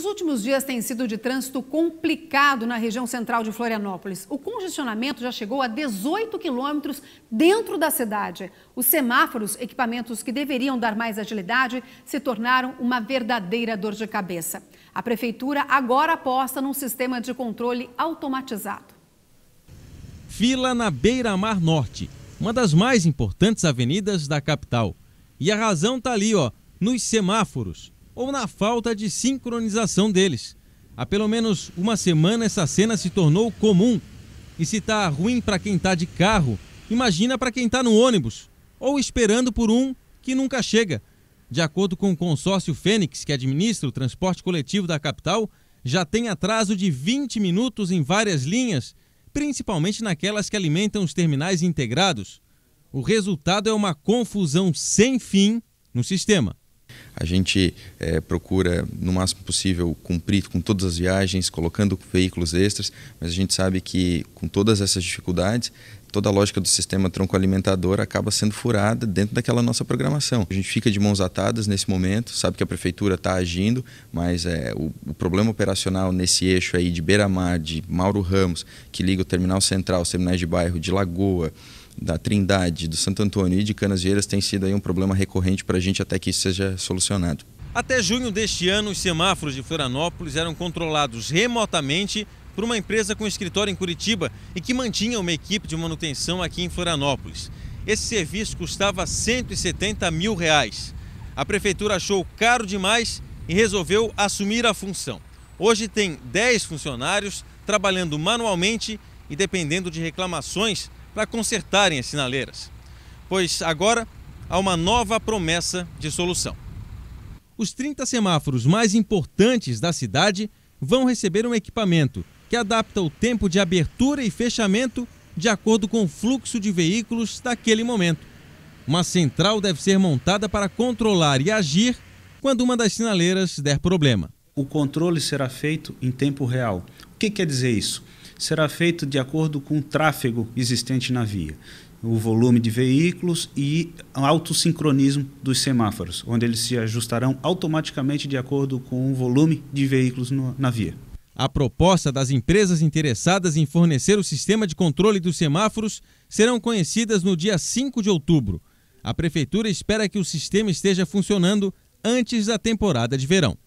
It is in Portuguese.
Os últimos dias têm sido de trânsito complicado na região central de Florianópolis. O congestionamento já chegou a 18 quilômetros dentro da cidade. Os semáforos, equipamentos que deveriam dar mais agilidade, se tornaram uma verdadeira dor de cabeça. A prefeitura agora aposta num sistema de controle automatizado. Fila na Beira-Mar Norte, uma das mais importantes avenidas da capital. E a razão está ali, ó, nos semáforos ou na falta de sincronização deles. Há pelo menos uma semana essa cena se tornou comum. E se tá ruim para quem tá de carro, imagina para quem tá no ônibus ou esperando por um que nunca chega. De acordo com o consórcio Fênix, que administra o transporte coletivo da capital, já tem atraso de 20 minutos em várias linhas, principalmente naquelas que alimentam os terminais integrados. O resultado é uma confusão sem fim no sistema. A gente é, procura, no máximo possível, cumprir com todas as viagens, colocando veículos extras, mas a gente sabe que com todas essas dificuldades, toda a lógica do sistema tronco-alimentador acaba sendo furada dentro daquela nossa programação. A gente fica de mãos atadas nesse momento, sabe que a prefeitura está agindo, mas é, o, o, problema operacional nesse eixo aí de Beira-Mar, de Mauro Ramos, que liga o terminal central, os terminais de bairro, de Lagoa, da Trindade, do Santo Antônio e de Canasvieiras tem sido aí um problema recorrente para a gente até que isso seja solucionado. Até junho deste ano, os semáforos de Florianópolis eram controlados remotamente por uma empresa com escritório em Curitiba e que mantinha uma equipe de manutenção aqui em Florianópolis. Esse serviço custava 170 mil reais. A prefeitura achou caro demais e resolveu assumir a função. Hoje tem 10 funcionários trabalhando manualmente e dependendo de reclamações para consertarem as sinaleiras, pois agora há uma nova promessa de solução. Os 30 semáforos mais importantes da cidade vão receber um equipamento que adapta o tempo de abertura e fechamento de acordo com o fluxo de veículos daquele momento. Uma central deve ser montada para controlar e agir quando uma das sinaleiras der problema. O controle será feito em tempo real. O que quer dizer isso? será feito de acordo com o tráfego existente na via, o volume de veículos e o autossincronismo dos semáforos, onde eles se ajustarão automaticamente de acordo com o volume de veículos no, na via. A proposta das empresas interessadas em fornecer o sistema de controle dos semáforos serão conhecidas no dia 5 de outubro. A prefeitura espera que o sistema esteja funcionando antes da temporada de verão.